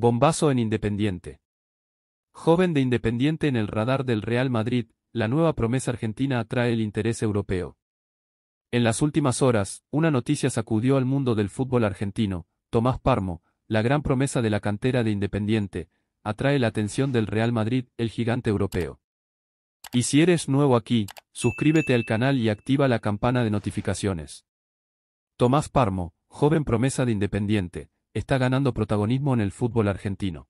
Bombazo en Independiente. Joven de Independiente en el radar del Real Madrid, la nueva promesa argentina atrae el interés europeo. En las últimas horas, una noticia sacudió al mundo del fútbol argentino, Tomás Parmo, la gran promesa de la cantera de Independiente, atrae la atención del Real Madrid, el gigante europeo. Y si eres nuevo aquí, suscríbete al canal y activa la campana de notificaciones. Tomás Parmo, joven promesa de Independiente, está ganando protagonismo en el fútbol argentino.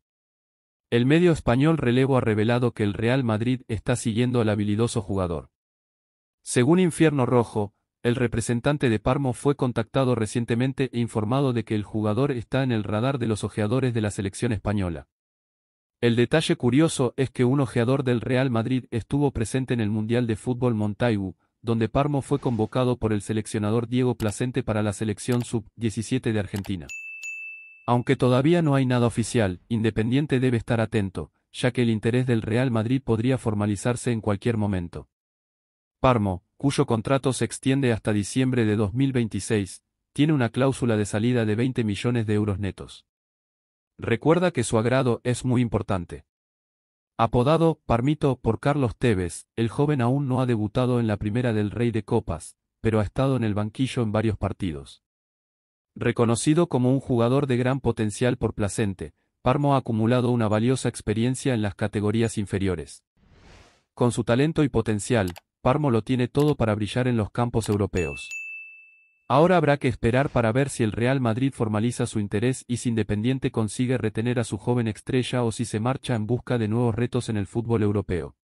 El medio español Relevo ha revelado que el Real Madrid está siguiendo al habilidoso jugador. Según Infierno Rojo, el representante de Parmo fue contactado recientemente e informado de que el jugador está en el radar de los ojeadores de la selección española. El detalle curioso es que un ojeador del Real Madrid estuvo presente en el Mundial de Fútbol Montaigu, donde Parmo fue convocado por el seleccionador Diego Placente para la selección sub-17 de Argentina. Aunque todavía no hay nada oficial, Independiente debe estar atento, ya que el interés del Real Madrid podría formalizarse en cualquier momento. Parmo, cuyo contrato se extiende hasta diciembre de 2026, tiene una cláusula de salida de 20 millones de euros netos. Recuerda que su agrado es muy importante. Apodado Parmito por Carlos Tevez, el joven aún no ha debutado en la primera del Rey de Copas, pero ha estado en el banquillo en varios partidos. Reconocido como un jugador de gran potencial por Placente, Parmo ha acumulado una valiosa experiencia en las categorías inferiores. Con su talento y potencial, Parmo lo tiene todo para brillar en los campos europeos. Ahora habrá que esperar para ver si el Real Madrid formaliza su interés y si Independiente consigue retener a su joven estrella o si se marcha en busca de nuevos retos en el fútbol europeo.